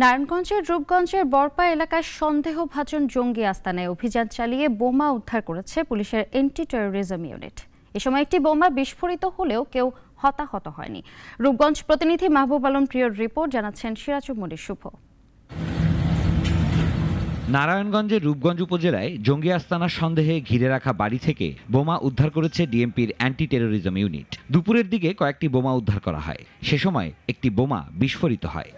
নারায়ণগঞ্জের রূপগঞ্জের বরপা এলাকায় সন্দেহভাজন জঙ্গি আস্তানায় অভিযান চালিয়ে বোমা উদ্ধার করেছে পুলিশের অ্যান্টি টেরোরিজম ইউনিট এ সময় একটি বোমা বিস্ফোরিত হলেও কেউ হতাহত হয়নি রূপগঞ্জ প্রতিনিধি মাহবুব আলম প্রিয়র রিপোর্ট জানাচ্ছেন সিরাজুমনি শুভ নারায়ণগঞ্জের রূপগঞ্জ উপজেলায় জঙ্গি আস্তানা সন্দেহে ঘিরে রাখা বাড়ি থেকে বোমা উদ্ধার করেছে ডিএমপির অ্যান্টি টেরোরিজম ইউনিট দুপুরের দিকে কয়েকটি বোমা উদ্ধার করা হয় সে সময় একটি বোমা বিস্ফোরিত হয়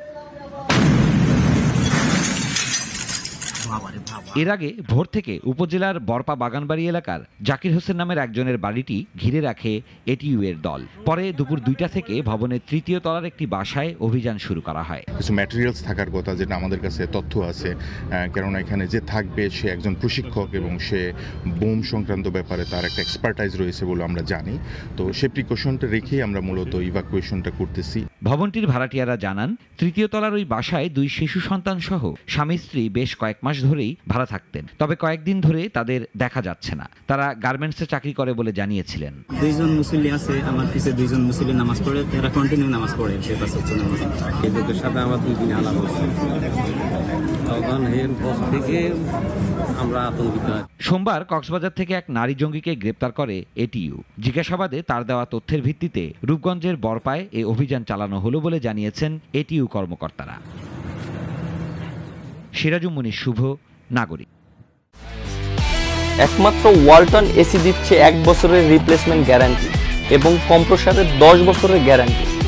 এর আগে ভোর থেকে উপজেলার বরপা বাগানবাড়ি এলাকার জাকির হোসেন নামের একজনের বাড়িটি ঘিরে রাখে এটিইউ এর দল পরে দুপুর দুইটা থেকে ভবনের তৃতীয় তলার একটি বাসায় অভিযান শুরু করা হয় কিছু ম্যাটেরিয়ালস থাকার কথা যেটা আমাদের কাছে তথ্য আছে কেননা এখানে যে থাকবে সে একজন প্রশিক্ষক এবং সে বোম সংক্রান্ত ব্যাপারে তার একটা এক্সপার্টাইজ রয়েছে বলে আমরা জানি তো সে প্রিকশনটা রেখেই আমরা মূলত ইভাকুয়েশনটা করতেছি ভবনটির ভাড়াটিয়ারা জানান তৃতীয় তলার ওই বাসায় দুই শিশু সন্তান সহ স্বামী স্ত্রী বেশ কয়েক মাস ধরেই ভাড়া থাকতেন তবে কয়েকদিন ধরে তাদের দেখা যাচ্ছে না তারা গার্মেন্টসে চাকরি করে বলে জানিয়েছিলেন দুইজন মুসলিম আছে আমার পিছে দুইজন মুসলিম নামাজ পড়ে তারা কন্টিনিউ নামাজ পড়ে এদের সাথে আমার দুই দিন থেকে আমরা আতঙ্কিত সোমবার কক্সবাজার থেকে এক নারী জঙ্গিকে গ্রেপ্তার করে এটিইউ জিজ্ঞাসাবাদে তার দেওয়া তথ্যের ভিত্তিতে রূপগঞ্জের বরপায় এ অভিযান চালানো হলো বলে জানিয়েছেন এটিউ এনজিও কর্মকর্তারা সিরাজুমনি শুভ নাগরিক একমাত্র ওয়ালটন এসি দিচ্ছে এক বছরের রিপ্লেসমেন্ট গ্যারান্টি এবং কম্প্রসারের দশ বছরের গ্যারান্টি